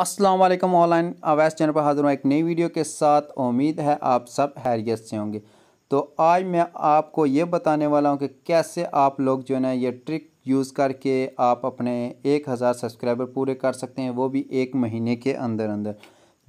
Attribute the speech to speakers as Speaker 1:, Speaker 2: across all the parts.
Speaker 1: अस्सलाम वालेकुम online Awais channel पर हाजिर हूँ एक नई वीडियो के साथ उम्मीद है आप सब हैरियत से होंगे तो आज मैं आपको ये बताने वाला हूँ कि कैसे आप लोग जो है ना ये ट्रिक यूज़ करके आप अपने एक हज़ार सब्सक्राइबर पूरे कर सकते हैं वो भी एक महीने के अंदर अंदर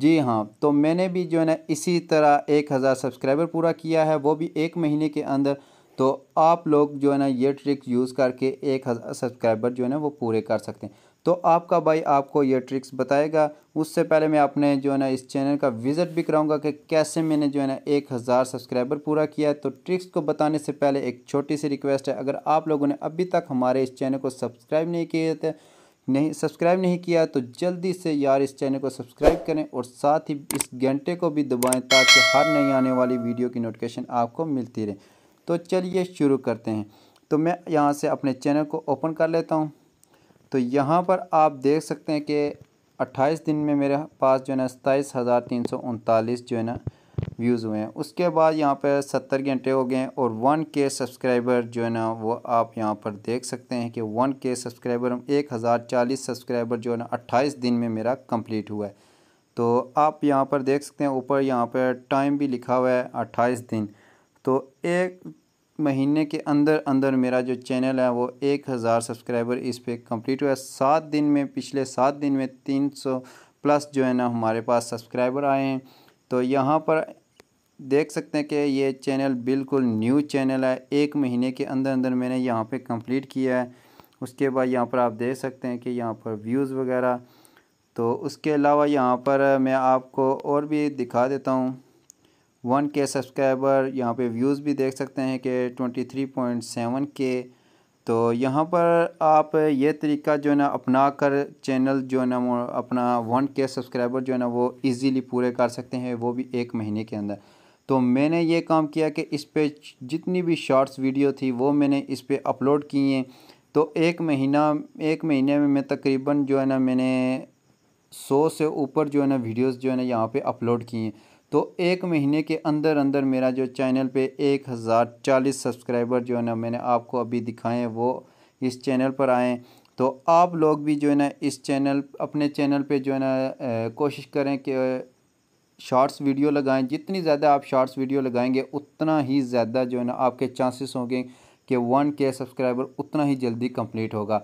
Speaker 1: जी हाँ तो मैंने भी जो है ना इसी तरह एक हज़ार सब्सक्राइबर पूरा किया है वो भी एक महीने के अंदर तो आप लोग जो है ना ये ट्रिक यूज़ करके एक हज़ार सब्सक्राइबर जो है ना वो पूरे कर सकते हैं तो आपका भाई आपको ये ट्रिक्स बताएगा उससे पहले मैं अपने जो है ना इस चैनल का विज़िट भी कराऊंगा कि कैसे मैंने जो है ना एक हज़ार सब्सक्राइबर पूरा किया है तो ट्रिक्स को बताने से पहले एक छोटी सी रिक्वेस्ट है अगर आप लोगों ने अभी तक हमारे इस चैनल को सब्सक्राइब नहीं किए थे नहीं सब्सक्राइब नहीं किया तो जल्दी से यार इस चैनल को सब्सक्राइब करें और साथ ही इस घंटे को भी दबाएँ ताकि हर नई आने वाली वीडियो की नोटिफिकेशन आपको मिलती रहे तो चलिए शुरू करते हैं तो मैं यहाँ से अपने चैनल को ओपन कर लेता हूँ तो यहाँ पर आप देख सकते हैं कि 28 दिन में मेरे पास जो है ना सताईस हज़ार तीन सौ उनतालीस जो है ना व्यूज़ हुए हैं उसके बाद यहाँ पर सत्तर घंटे हो गए और वन के सब्सक्राइबर जो है ना वो आप यहाँ पर देख सकते हैं कि वन के सब्सक्राइबर एक हज़ार चालीस सब्सक्राइबर जो है ना अट्ठाईस दिन में मेरा कंप्लीट हुआ है तो आप यहाँ पर देख सकते हैं ऊपर यहाँ पर टाइम भी लिखा हुआ है अट्ठाईस दिन तो एक महीने के अंदर अंदर मेरा जो चैनल है वो एक हज़ार सब्सक्राइबर इस पर कंप्लीट हुआ सात दिन में पिछले सात दिन में तीन सौ प्लस जो है ना हमारे पास सब्सक्राइबर आए हैं तो यहाँ पर देख सकते हैं कि ये चैनल बिल्कुल न्यू चैनल है एक महीने के अंदर अंदर मैंने यहाँ पर कम्प्लीट किया है उसके बाद यहाँ पर आप देख सकते हैं कि यहाँ पर व्यूज़ वगैरह तो उसके अलावा यहाँ पर मैं आपको और भी दिखा देता हूँ वन के सब्सक्राइबर यहाँ पे व्यूज़ भी देख सकते हैं कि ट्वेंटी थ्री पॉइंट सेवन के तो यहाँ पर आप ये तरीका जो है ना अपना कर चैनल जो है ना अपना वन के सब्सक्राइबर जो है ना वो इजीली पूरे कर सकते हैं वो भी एक महीने के अंदर तो मैंने ये काम किया कि इस पर जितनी भी शॉर्ट्स वीडियो थी वो मैंने इस पर अपलोड किए तो एक महीना एक महीने में मैं तकरीबन जो है ना मैंने सौ से ऊपर जो है ना वीडियोज़ जो है ना यहाँ पर अपलोड किए हैं तो एक महीने के अंदर अंदर मेरा जो चैनल पे एक हज़ार चालीस सब्सक्राइबर जो है ना मैंने आपको अभी दिखाए हैं वो इस चैनल पर आएँ तो आप लोग भी जो है ना इस चैनल अपने चैनल पे जो है ना कोशिश करें कि शॉर्ट्स वीडियो लगाएं जितनी ज़्यादा आप शॉर्ट्स वीडियो लगाएंगे उतना ही ज़्यादा जो है ना आपके चांसेस होंगे कि वन के सब्सक्राइबर उतना ही जल्दी कंप्लीट होगा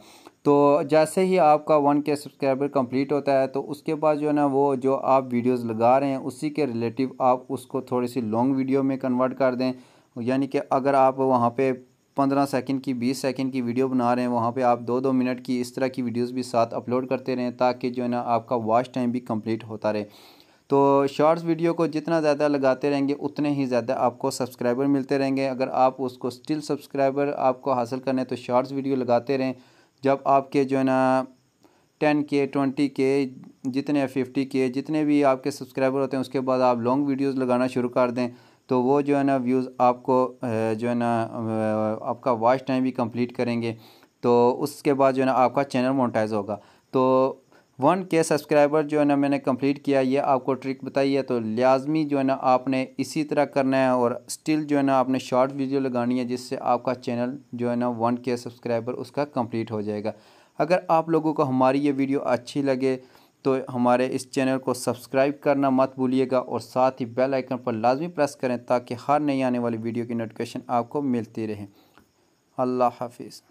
Speaker 1: तो जैसे ही आपका वन के सब्सक्राइबर कंप्लीट होता है तो उसके बाद जो है ना वो जो आप वीडियोस लगा रहे हैं उसी के रिलेटिव आप उसको थोड़ी सी लॉन्ग वीडियो में कन्वर्ट कर दें यानी कि अगर आप वहाँ पर पंद्रह सेकेंड की बीस सेकेंड की वीडियो बना रहे हैं वहाँ पर आप दो दो मिनट की इस तरह की वीडियोज़ भी साथ अपलोड करते रहें ताकि जो है ना आपका वॉच टाइम भी कम्प्लीट होता रहे तो शॉर्ट्स वीडियो को जितना ज़्यादा लगाते रहेंगे उतने ही ज़्यादा आपको सब्सक्राइबर मिलते रहेंगे अगर आप उसको स्टिल सब्सक्राइबर आपको हासिल करने तो शॉर्ट्स वीडियो लगाते रहें जब आपके जो है ना टेन के ट्वेंटी के जितने फिफ्टी के जितने भी आपके सब्सक्राइबर होते हैं उसके बाद आप लॉन्ग वीडियोज़ लगाना शुरू कर दें तो वो जो है ना व्यूज़ आपको जो है ना आपका वॉच टाइम भी कम्प्लीट करेंगे तो उसके बाद जो है ना आपका चैनल मोनटाइज होगा तो वन के सब्सक्राइबर जो है ना मैंने कंप्लीट किया ये आपको ट्रिक बताई है तो लाजमी जो है ना आपने इसी तरह करना है और स्टिल जो है ना आपने शॉर्ट वीडियो लगानी है जिससे आपका चैनल जो है ना वन के सब्सक्राइबर उसका कंप्लीट हो जाएगा अगर आप लोगों को हमारी ये वीडियो अच्छी लगे तो हमारे इस चैनल को सब्सक्राइब करना मत भूलिएगा और साथ ही बेल आइकन पर लाजमी प्रेस करें ताकि हर नई आने वाली वीडियो की नोटिफिकेशन आपको मिलती रहे अल्लाह हाफिज़